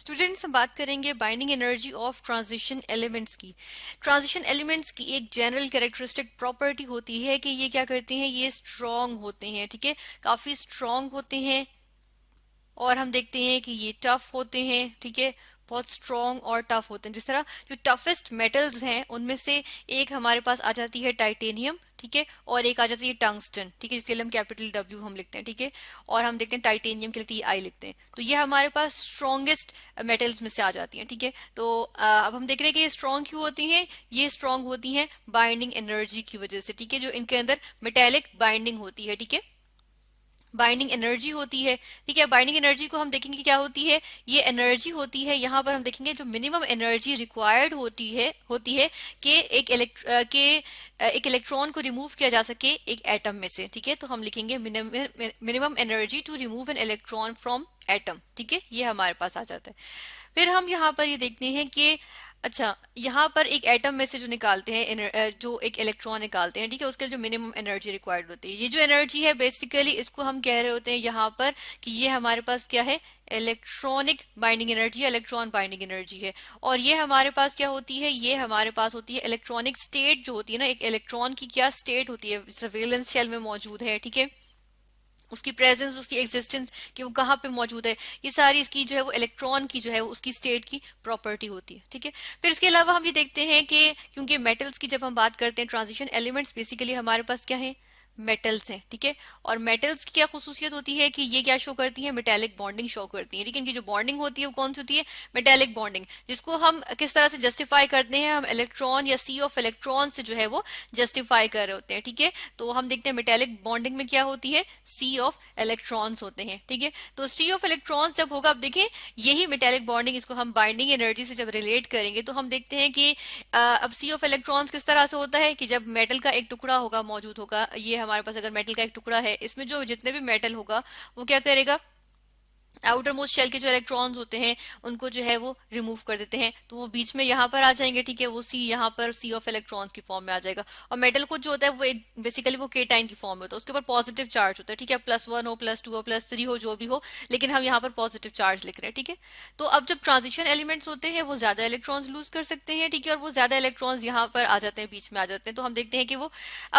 Students हम बात करेंगे binding energy of transition elements की ट्रांजिशन एलिमेंट्स की एक जनरल कैरेक्टरिस्टिक प्रॉपर्टी होती है कि ये क्या करते हैं ये स्ट्रांग होते हैं ठीक है काफी स्ट्रांग होते हैं और हम देखते हैं कि ये टफ होते हैं ठीक है बहुत स्ट्रॉन्ग और टफ होते हैं जिस तरह जो टफेस्ट मेटल्स हैं उनमें से एक हमारे पास आ जाती है टाइटेनियम ठीक है और एक आ जाती है टंगस्टन ठीक है जिसके लिए हम कैपिटल डब्ल्यू हम लिखते हैं ठीक है और हम देखते हैं टाइटेनियम के लिए आई लिखते हैं तो ये हमारे पास स्ट्रॉन्गेस्ट मेटल्स में से आ जाती हैं ठीक है थीके? तो आ, अब हम देख रहे हैं कि ये स्ट्रॉन्ग क्यों होती हैं ये स्ट्रॉन्ग होती हैं बाइंडिंग एनर्जी की वजह से ठीक है जो इनके अंदर मेटेलिक बाइंडिंग होती है ठीक है बाइंडिंग एनर्जी होती है ठीक है बाइंडिंग एनर्जी को हम देखेंगे क्या होती है ये एनर्जी होती है यहाँ पर हम देखेंगे जो मिनिमम एनर्जी रिक्वायर्ड होती है होती है कि एक के एक इलेक्ट्रॉन को रिमूव किया जा सके एक एटम में से ठीक है तो हम लिखेंगे minimum energy to remove an electron from atom ठीक है ये हमारे पास आ जाता है फिर हम यहाँ पर ये देखते हैं कि अच्छा यहाँ पर एक एटम में से जो निकालते हैं जो एक इलेक्ट्रॉन निकालते हैं ठीक है उसके लिए जो मिनिमम एनर्जी रिक्वायर्ड होती है ये जो एनर्जी है बेसिकली इसको हम कह रहे होते हैं यहाँ पर कि ये हमारे पास क्या है electronic binding energy electron binding energy है और ये हमारे पास क्या होती है ये हमारे पास होती है इलेक्ट्रॉनिक स्टेट जो होती है ना एक इलेक्ट्रॉन की क्या स्टेट होती है सर्वेलेंस शेल में मौजूद है ठीक है उसकी प्रेजेंस उसकी एग्जिस्टेंस कि वो कहाँ पे मौजूद है ये सारी इसकी जो है वो इलेक्ट्रॉन की जो है उसकी स्टेट की प्रॉपर्टी होती है ठीक है फिर इसके अलावा हम ये देखते हैं कि क्योंकि मेटल्स की जब हम बात करते हैं ट्रांजिशन एलिमेंट्स बेसिकली हमारे पास क्या है मेटल्स हैं ठीक है और मेटल्स की क्या खसूसियत होती है कि ये क्या शो करती है मेटेलिक बॉन्डिंग शो करती है ठीक है इनकी जो बॉन्डिंग होती है वो कौन सी होती है मेटेलिक बॉन्डिंग जिसको हम किस तरह से जस्टिफाई करते हैं हम इलेक्ट्रॉन या सी ऑफ इलेक्ट्रॉन से जो है वो जस्टिफाई कर रहे होते हैं ठीक है तो हम देखते हैं मेटेलिक बॉन्डिंग में क्या होती है सी ऑफ इलेक्ट्रॉन्स होते हैं ठीक है तो सी ऑफ इलेक्ट्रॉन्स जब होगा आप देखें यही मेटेलिक बॉन्डिंग इसको हम बाइंडिंग एनर्जी से जब रिलेट करेंगे तो हम देखते हैं कि अब सी ऑफ इलेक्ट्रॉन्स किस तरह से होता है कि जब मेटल का एक टुकड़ा होगा मौजूद होगा ये हमारे पास अगर मेटल का एक टुकड़ा है इसमें जो जितने भी मेटल होगा वो क्या करेगा आउटर मोस्ट शेल के जो इलेक्ट्रॉन्स होते हैं उनको जो है वो रिमूव कर देते हैं तो वो बीच में यहाँ पर आ जाएंगे ठीक है वो सी यहाँ पर सी ऑफ इलेक्ट्रॉन्स की फॉर्म में आ जाएगा और मेटल को जो होता है वो एक बेसिकली वो के टाइन की फॉर्म में होता है उसके ऊपर पॉजिटिव चार्ज होता है ठीक है प्लस वन हो प्लस टू हो प्लस थ्री हो जो भी हो लेकिन हम यहाँ पर पॉजिटिव चार्ज लिख रहे हैं ठीक है तो अब जब ट्रांजिशन एलिमेंट्स होते हैं वो ज्यादा इलेक्ट्रॉन्स लूज कर सकते हैं ठीक है और वो ज्यादा इलेक्ट्रॉन्स यहाँ पर आ जाते हैं बीच में आ जाते हैं तो हम देखते हैं कि वो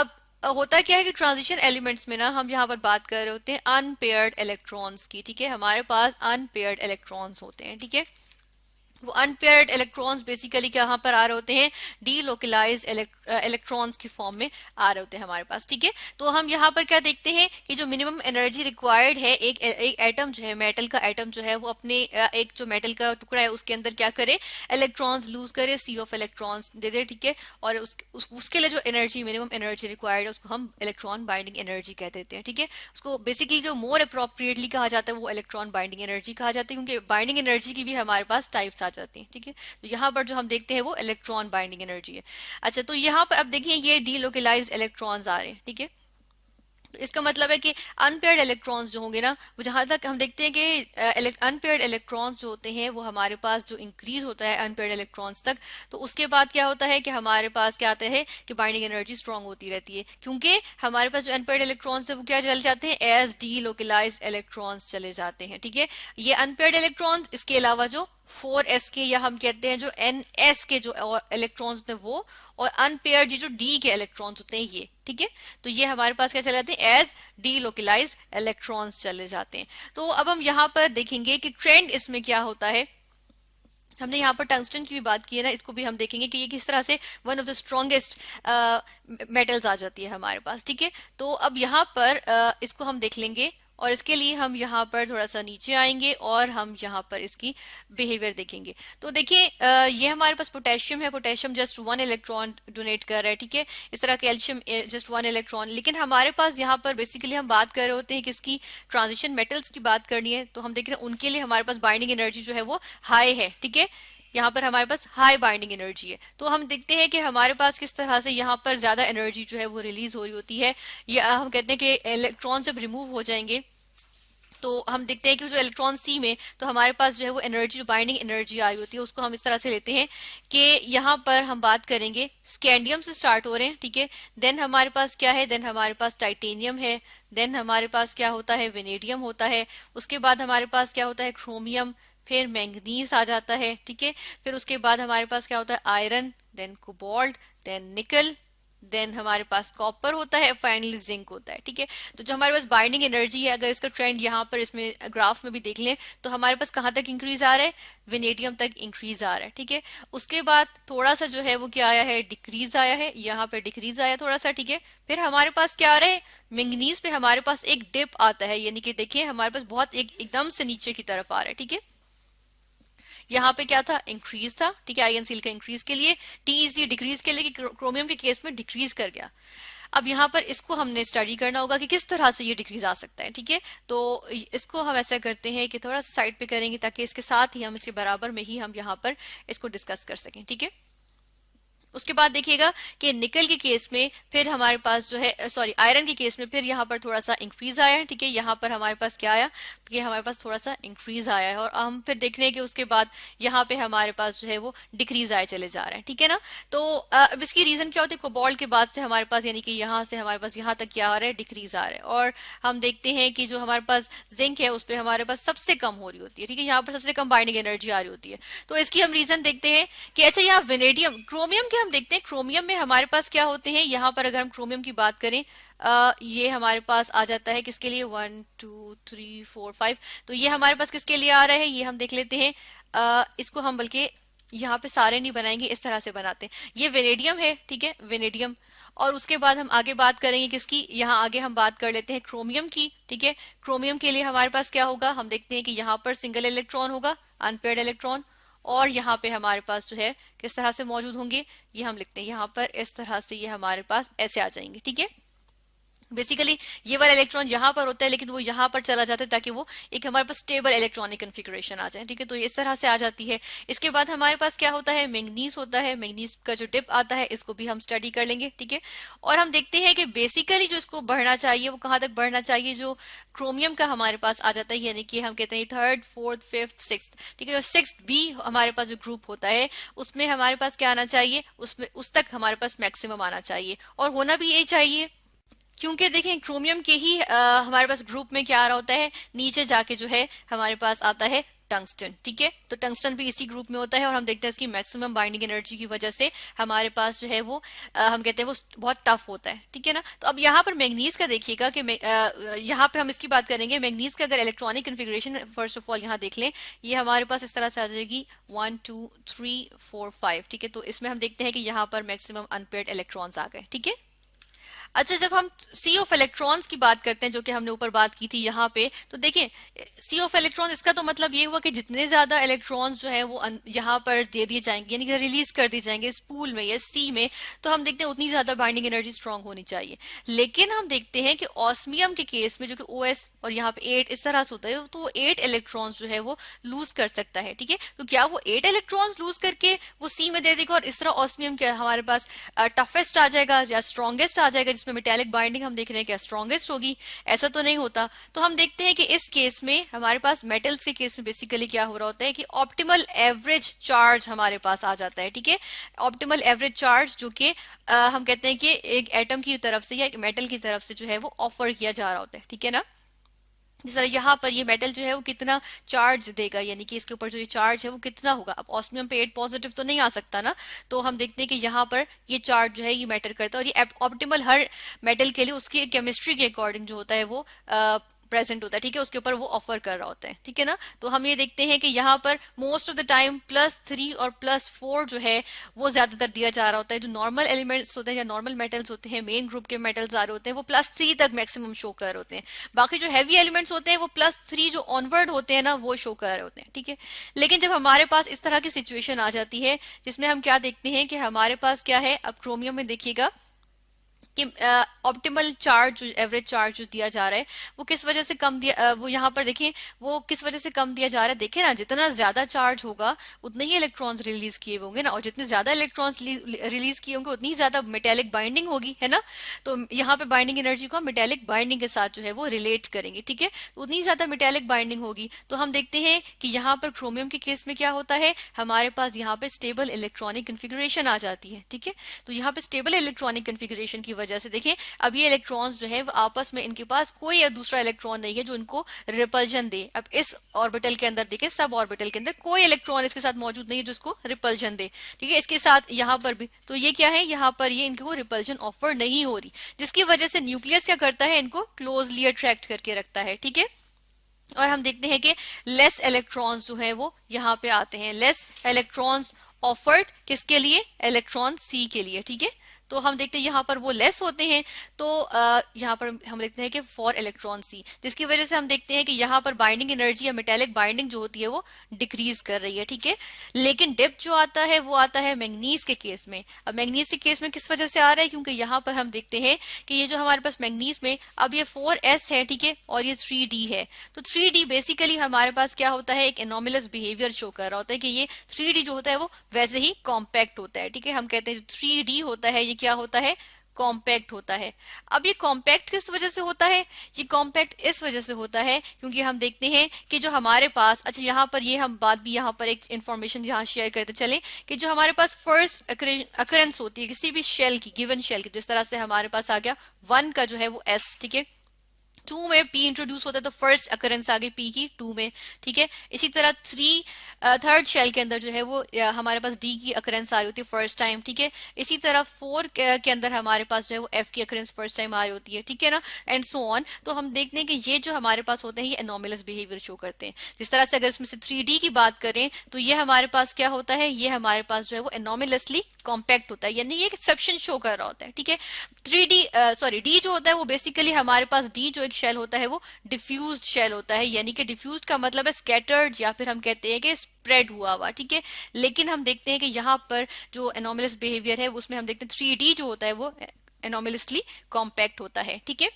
अब होता क्या है कि ट्रांजिशन एलिमेंट्स में ना हम यहाँ पर बात कर रहे होते हैं अनपेयर्ड इलेक्ट्रॉन्स की ठीक है हमारे पास अनपेयर्ड इलेक्ट्रॉन्स होते हैं ठीक है वो अनपेयर्ड इलेक्ट्रॉन्स बेसिकली यहाँ पर आ रहे होते हैं डीलोकलाइज इलेक्ट्रॉन इलेक्ट्रॉन्स के फॉर्म में आ रहे होते हैं हमारे पास ठीक है तो हम यहाँ पर क्या देखते हैं कि जो मिनिमम एनर्जी रिक्वायर्ड है एक एक एटम जो है मेटल का एटम जो है वो अपने एक जो मेटल का टुकड़ा है उसके अंदर क्या करे इलेक्ट्रॉन्स लूज करे सी ऑफ इलेक्ट्रॉन्स दे दे ठीक है और उस, उस, उसके लिए जो एनर्जी मिनिमम एनर्जी रिक्वायर्ड है उसको हम इलेक्ट्रॉन बाइंडिंग एनर्जी कह देते हैं ठीक है उसको बेसिकली जो मोर अप्रोप्रिएटली कहा जाता है वो इलेक्ट्रॉन बाइंडिंग एनर्जी कहा जाता है क्योंकि बाइंडिंग एनर्जी की भी हमारे पास टाइप्स आ जाती है ठीक है तो यहाँ पर जो हम देखते हैं वो इलेक्ट्रॉन बाइंडिंग एनर्जी है अच्छा तो यहाँ यहां पर अब देखिए ये डीलोकलाइज इलेक्ट्रॉन्स आ रहे हैं ठीक है तो इसका मतलब है कि अनपेयर्ड इलेक्ट्रॉन्स जो होंगे ना वो जहां तक हम देखते हैं कि अनपेयर्ड इलेक्ट्रॉन्स जो होते हैं वो हमारे पास जो इंक्रीज होता है अनपेयर्ड इलेक्ट्रॉन्स तक तो उसके बाद क्या होता है कि हमारे पास क्या आता है कि बाइंडिंग एनर्जी स्ट्रांग होती रहती है क्योंकि हमारे पास जो अनपेयर्ड इलेक्ट्रॉन्स है वो क्या चले जाते हैं एज डी लोकलाइज इलेक्ट्रॉन्स चले जाते हैं ठीक है ये अनपेयर्ड इलेक्ट्रॉन्स इसके अलावा जो फोर एस के या हम कहते हैं जो एन एस के जो इलेक्ट्रॉन्स होते हैं वो और अनपेयर ये जो डी के इलेक्ट्रॉन्स होते हैं ये ठीक है तो ये हमारे पास क्या चले जाते हैं एज डी लोकलाइज इलेक्ट्रॉन्स चले जाते हैं तो अब हम यहाँ पर देखेंगे कि ट्रेंड इसमें क्या होता है हमने यहाँ पर टंगस्टन की भी बात की है ना इसको भी हम देखेंगे कि ये किस तरह से one of the strongest metals आ जाती है हमारे पास ठीक है तो अब यहाँ पर uh, इसको हम देख लेंगे और इसके लिए हम यहाँ पर थोड़ा सा नीचे आएंगे और हम यहाँ पर इसकी बिहेवियर देखेंगे तो देखिए ये हमारे पास पोटेशियम है potassium just one electron donate कर रहा है ठीक है इस तरह कैल्शियम जस्ट वन इलेक्ट्रॉन लेकिन हमारे पास यहाँ पर बेसिकली हम बात कर रहे होते हैं किसकी ट्रांजिशन मेटल्स की बात करनी है तो हम देख रहे हैं उनके लिए हमारे पास बाइंडिंग एनर्जी जो है वो हाई है ठीक है यहाँ पर हमारे पास हाई बाइंडिंग एनर्जी है तो हम देखते हैं कि हमारे पास किस तरह से यहाँ पर ज्यादा एनर्जी जो है वो रिलीज हो रही होती है या हम कहते हैं कि इलेक्ट्रॉन जब रिमूव हो जाएंगे तो हम देखते हैं कि जो इलेक्ट्रॉन सी में तो हमारे पास जो है वो एनर्जी जो बाइंडिंग एनर्जी आ रही होती है उसको हम इस तरह से लेते हैं कि यहाँ पर हम बात करेंगे स्कैंडियम से स्टार्ट हो रहे हैं ठीक है देन हमारे पास क्या है देन हमारे पास टाइटेनियम है देन हमारे पास क्या होता है वेनेडियम होता है उसके बाद हमारे पास क्या होता है क्रोमियम फिर मैंगनीस आ जाता है ठीक है फिर उसके बाद हमारे पास क्या होता है iron then cobalt then nickel then हमारे पास कॉपर होता है फाइनली जिंक होता है ठीक है तो जो हमारे पास बाइंडिंग एनर्जी है अगर इसका ट्रेंड यहाँ पर इसमें ग्राफ में भी देख लें तो हमारे पास कहाँ तक इंक्रीज आ रहा है विनेडियम तक इंक्रीज आ रहा है ठीक है उसके बाद थोड़ा सा जो है वो क्या आया है डिक्रीज आया है यहाँ पे डिक्रीज आया थोड़ा सा ठीक है फिर हमारे पास क्या आ रहा है मैंगनीज पे हमारे पास एक डिप आता है यानी कि देखिए हमारे पास बहुत एकदम से नीचे की तरफ आ रहा है ठीक है यहाँ पे क्या था इंक्रीज था ठीक है आयन सील का इंक्रीज के लिए टीईसी डिक्रीज के लिए क्रोमियम के केस में डिक्रीज कर गया अब यहाँ पर इसको हमने स्टडी करना होगा कि किस तरह से ये डिक्रीज आ सकता है ठीक है तो इसको हम ऐसा करते हैं कि थोड़ा साइड पे करेंगे ताकि इसके साथ ही हम इसके बराबर में ही हम यहाँ पर इसको डिस्कस कर सकें ठीक है उसके बाद देखिएगा कि निकल के केस में फिर हमारे पास जो है सॉरी आयरन के केस में फिर यहाँ पर थोड़ा सा इंक्रीज आया है ठीक है यहाँ पर हमारे पास क्या आया कि हमारे पास थोड़ा सा इंक्रीज आया है और हम फिर देख रहे हैं कि उसके बाद यहाँ पे हमारे पास जो है वो डिक्रीज आए चले जा रहे हैं ठीक है ना तो अब इसकी रीजन क्या होती है कोबॉल के बाद से हमारे पास यानी कि यहाँ से हमारे पास यहाँ तक क्या आ रहा है डिक्रीज आ रहा है और हम देखते हैं कि जो हमारे पास जिंक है उस पर हमारे पास सबसे कम हो रही होती है ठीक है यहाँ पर सबसे कम बाइंडिंग एनर्जी आ रही होती है तो इसकी हम रीजन देखते हैं कि अच्छा यहाँ विनेडियम क्रोमियम क्या हम देखते हैं क्रोमियम में हमारे पास क्या होते हैं यहाँ पर अगर हम क्रोमियम की बात करें आ, ये हमारे पास आ जाता है किसके लिए one two three four five तो ये हमारे पास किसके लिए आ रहा है ये हम देख लेते हैं आ, इसको हम बल्कि यहाँ पे सारे नहीं बनाएंगे इस तरह से बनाते हैं ये वेनेडियम है ठीक है वेनेडियम और उसके बाद हम आगे बात करेंगे किसकी यहाँ आगे हम बात कर लेते हैं क्रोमियम की ठीक है क्रोमियम के लिए हमारे पास क्या होगा हम देखते हैं कि यहाँ पर सिंगल इलेक्ट्रॉन होगा अनपेड इलेक्ट्रॉन और यहाँ पे हमारे पास जो है किस तरह से मौजूद होंगे ये हम लिखते हैं यहाँ पर इस तरह से ये हमारे पास ऐसे आ जाएंगे ठीक है बेसिकली ये वाला इलेक्ट्रॉन यहां पर होता है लेकिन वो यहाँ पर चला जाता है ताकि वो एक हमारे पास स्टेबल इलेक्ट्रॉनिक कन्फिग्रेशन आ जाए ठीक है तो इस तरह से आ जाती है इसके बाद हमारे पास क्या होता है मैंगनीज होता है मैंगनीज का जो टिप आता है इसको भी हम स्टडी कर लेंगे ठीक है और हम देखते हैं कि बेसिकली जो इसको बढ़ना चाहिए वो कहाँ तक बढ़ना चाहिए जो क्रोमियम का हमारे पास आ जाता है यानी कि हम कहते हैं थर्ड फोर्थ फिफ्थ सिक्स ठीक है सिक्स तो बी हमारे पास जो ग्रुप होता है उसमें हमारे पास क्या आना चाहिए उसमें उस तक हमारे पास मैक्सिमम आना चाहिए और होना भी ये चाहिए क्योंकि देखें क्रोमियम के ही आ, हमारे पास ग्रुप में क्या आ रहा होता है नीचे जाके जो है हमारे पास आता है टंगस्टन ठीक है तो टंगस्टन भी इसी ग्रुप में होता है और हम देखते हैं इसकी मैक्सिमम बाइंडिंग एनर्जी की वजह से हमारे पास जो है वो आ, हम कहते हैं वो बहुत टफ होता है ठीक है ना तो अब यहाँ पर मैग्नीज का देखिएगा कि यहाँ पे हम इसकी बात करेंगे मैग्नीज का अगर electronic configuration first of all यहाँ देख लें ये हमारे पास इस तरह से आ जाएगी one two three four five ठीक है तो इसमें हम देखते हैं कि यहाँ पर मैक्सिमम अनपेड इलेक्ट्रॉन्स आ गए ठीक है अच्छा जब हम सी ऑफ इलेक्ट्रॉन्स की बात करते हैं जो कि हमने ऊपर बात की थी यहाँ पे तो देखें सी ऑफ इलेक्ट्रॉन इसका तो मतलब ये हुआ कि जितने ज्यादा इलेक्ट्रॉन्स जो है वो यहाँ पर दे दिए जाएंगे यानी कि रिलीज कर दिए जाएंगे इस पूल में या सी में तो हम देखते हैं उतनी ज्यादा बाइंडिंग एनर्जी स्ट्रांग होनी चाहिए लेकिन हम देखते हैं कि ऑस्मियम के केस में जो कि ओ और यहाँ पे एट इस तरह से होता है तो एट इलेक्ट्रॉन्स जो है वो लूज कर सकता है ठीक है तो क्या वो एट इलेक्ट्रॉन्स लूज करके वो सी में दे देगा और इस तरह ऑस्मियम के हमारे पास टफेस्ट आ जाएगा या स्ट्रॉन्गेस्ट आ जाएगा जिसमें मेटेलिक बाइंडिंग हम देख रहे हैं क्या स्ट्रॉगेस्ट होगी ऐसा तो नहीं होता तो हम देखते हैं कि इस केस में हमारे पास मेटल्स के केस में बेसिकली क्या हो रहा होता है कि ऑप्टिमल एवरेज चार्ज हमारे पास आ जाता है ठीक है ऑप्टिमल एवरेज चार्ज जो कि हम कहते हैं कि एक एटम की तरफ से या एक मेटल की तरफ से जो है वो ऑफर किया जा रहा होता है ठीक है ना तरह यहाँ पर ये मेटल जो है वो कितना चार्ज देगा यानी कि इसके ऊपर जो ये चार्ज है वो कितना होगा अब ऑस्मियम पे एट पॉजिटिव तो नहीं आ सकता ना तो हम देखते हैं कि यहाँ पर ये चार्ज जो है ये मैटर करता है और ये ऑप्टिमल हर मेटल के लिए उसकी केमिस्ट्री के अकॉर्डिंग जो होता है वो प्रेजेंट होता है ठीक है उसके ऊपर वो ऑफर कर रहा होता है ठीक है ना तो हम ये देखते हैं कि यहाँ पर most of the time plus three और प्लस फोर जो है वो ज्यादातर दिया जा रहा होता है जो नॉर्मल एलिमेंट्स होते हैं या नॉर्मल मेटल्स होते हैं मेन ग्रुप के मेटल्स आ रहे होते हैं वो प्लस थ्री तक मैक्सिमम शो कर होते हैं बाकी जो हैवी एलिमेंट्स होते हैं वो प्लस थ्री जो ऑनवर्ड होते हैं ना वो शो कर रहे होते हैं ठीक है लेकिन जब हमारे पास इस तरह की सिचुएशन आ जाती है जिसमें हम क्या देखते हैं कि हमारे पास क्या है अब क्रोमियम में देखिएगा कि ऑप्टिमल चार्ज एवरेज चार्ज जो दिया जा रहा है वो किस वजह से कम दिया आ, वो यहाँ पर देखिए वो किस वजह से कम दिया जा रहा है देखिए ना जितना ज्यादा चार्ज होगा उतने ही इलेक्ट्रॉन्स रिलीज किए होंगे ना और जितने ज्यादा इलेक्ट्रॉन्स रिलीज किए होंगे उतनी ज्यादा मेटेलिक बाइंडिंग होगी है ना तो यहाँ पे बाइंडिंग एनर्जी को मेटेलिक बाइंडिंग के साथ जो है वो रिलेट करेंगे ठीक है तो उतनी ज्यादा मेटेलिक बाइंडिंग होगी तो हम देखते हैं कि यहाँ पर क्रोमियम के केस में क्या होता है हमारे पास यहाँ पे स्टेबल इलेक्ट्रॉनिक कन्फिग्रेशन आ जाती है ठीक है तो यहाँ पे स्टेबल इलेक्ट्रॉनिक कन्फिग्रेशन की वजह से देखिए अब ये इलेक्ट्रॉन्स जो है वो आपस में इनके पास कोई दूसरा इलेक्ट्रॉन नहीं है जो इनको रिपल्जन दे अब इस ऑर्बिटल के अंदर देखिए सब ऑर्बिटल के अंदर कोई इलेक्ट्रॉन इसके साथ मौजूद नहीं है जो इसको रिपल्जन दे ठीक है इसके साथ यहाँ पर भी तो ये क्या है यहाँ पर ये इनको रिपल्जन ऑफर नहीं हो रही जिसकी वजह से न्यूक्लियस क्या करता है इनको क्लोजली अट्रैक्ट करके रखता है ठीक है और हम देखते हैं कि लेस इलेक्ट्रॉन्स जो है वो यहाँ पे आते हैं लेस इलेक्ट्रॉन्स ऑफर्ड किसके लिए इलेक्ट्रॉन सी के लिए ठीक है तो हम देखते हैं यहाँ पर वो लेस होते हैं तो यहाँ पर हम देखते हैं कि फॉर इलेक्ट्रॉन सी जिसकी वजह से हम देखते हैं कि यहाँ पर बाइंडिंग एनर्जी या मेटेलिक बाइंडिंग जो होती है वो डिक्रीज कर रही है ठीक है लेकिन डेप्थ जो आता है वो आता है मैग्नीज के केस में अब मैग्नीज के केस में किस वजह से आ रहा है क्योंकि यहाँ पर हम देखते हैं कि ये जो हमारे पास मैग्नीज में अब ये फोर एस है ठीक है और ये थ्री डी है तो थ्री डी बेसिकली हमारे पास क्या होता है एक एनोमिलस बिहेवियर शो कर रहा होता है कि ये थ्री डी जो होता है वो वैसे ही कॉम्पैक्ट होता है ठीक है हम कहते हैं थ्री डी होता है ये क्या होता है कॉम्पैक्ट होता है अब ये कॉम्पैक्ट किस वजह से होता है ये कॉम्पैक्ट इस वजह से होता है क्योंकि हम देखते हैं कि जो हमारे पास अच्छा यहाँ पर ये हम बात भी यहाँ पर एक इन्फॉर्मेशन यहाँ शेयर करते चले कि जो हमारे पास फर्स्ट अकरेंस होती है किसी भी शेल की गिवन शेल की जिस तरह से हमारे पास आ गया वन का जो है वो एस ठीक है टू में पी इंट्रोड्यूस होता है तो फर्स्ट अकरेंस आ गई पी की टू में ठीक है इसी तरह थ्री थर्ड शेल के अंदर जो है वो हमारे पास डी की अक्रेंस आ रही होती है फर्स्ट टाइम ठीक है इसी तरह फोर के अंदर हमारे पास जो है वो एफ की अक्रेंस फर्स्ट टाइम आ रही होती है ठीक है ना एंड सो ऑन तो हम देखते हैं कि ये जो हमारे पास होते हैं ये एनोमिलस बिहेवियर शो करते हैं जिस तरह से अगर इसमें से थ्री की बात करें तो ये हमारे पास क्या होता है ये हमारे पास जो है वो एनोमिलसली कॉम्पैक्ट होता है यानी ये एक्सेप्शन शो कर रहा होता है ठीक है थ्री डी सॉरी डी जो होता है वो बेसिकली हमारे पास डी जो एक शेल होता है वो डिफ्यूज शेल होता है यानी कि डिफ्यूज का मतलब है स्केटर्ड या फिर हम कहते हैं कि स्प्रेड हुआ हुआ ठीक है लेकिन हम देखते हैं कि यहाँ पर जो एनोमलस बिहेवियर है उसमें हम देखते हैं थ्री जो होता है वो एनोमलसली कॉम्पैक्ट होता है ठीक है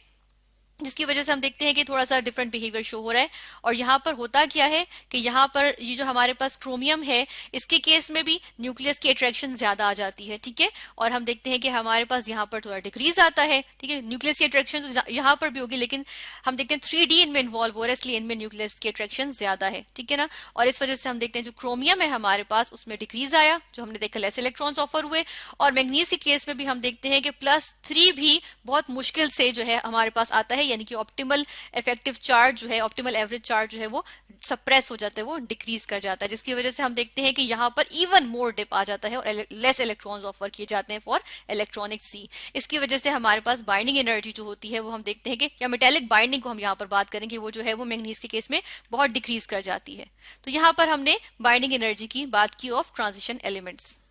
जिसकी वजह से हम देखते हैं कि थोड़ा सा डिफरेंट बिहेवियर शो हो रहा है और यहाँ पर होता क्या है कि यहाँ पर ये यह जो हमारे पास क्रोमियम है इसके केस में भी न्यूक्लियस की अट्रैक्शन ज्यादा आ जाती है ठीक है और हम देखते हैं कि हमारे पास यहाँ पर थोड़ा डिक्रीज आता है ठीक है न्यूक्लियस की अट्रैक्शन तो यहाँ पर भी होगी लेकिन हम देखते हैं थ्री डी इनमें इन्वॉल्व हो रहा है इसलिए इनमें न्यूक्लियस की अट्रैक्शन ज्यादा है ठीक है ना और इस वजह से हम देखते हैं जो क्रोमियम है हमारे पास उसमें डिक्रीज आया जो हमने देखा लेस इलेक्ट्रॉन ऑफर हुए और मैग्नीज के केस में भी हम देखते हैं कि प्लस थ्री भी बहुत मुश्किल से जो है हमारे पास आता है है यानी कि ऑप्टिमल इफेक्टिव चार्ज जो है ऑप्टिमल एवरेज चार्ज जो है वो सप्रेस हो जाता है वो डिक्रीज कर जाता है जिसकी वजह से हम देखते हैं कि यहाँ पर इवन मोर डिप आ जाता है और लेस इलेक्ट्रॉन्स ऑफर किए जाते हैं फॉर इलेक्ट्रॉनिक सी इसकी वजह से हमारे पास बाइंडिंग एनर्जी जो होती है वो हम देखते हैं कि या मेटेलिक बाइंडिंग को हम यहाँ पर बात करेंगे वो जो है वो मैग्नीज के केस में बहुत डिक्रीज कर जाती है तो यहाँ पर हमने बाइंडिंग एनर्जी की बात की ऑफ ट्रांजिशन एलिमेंट्स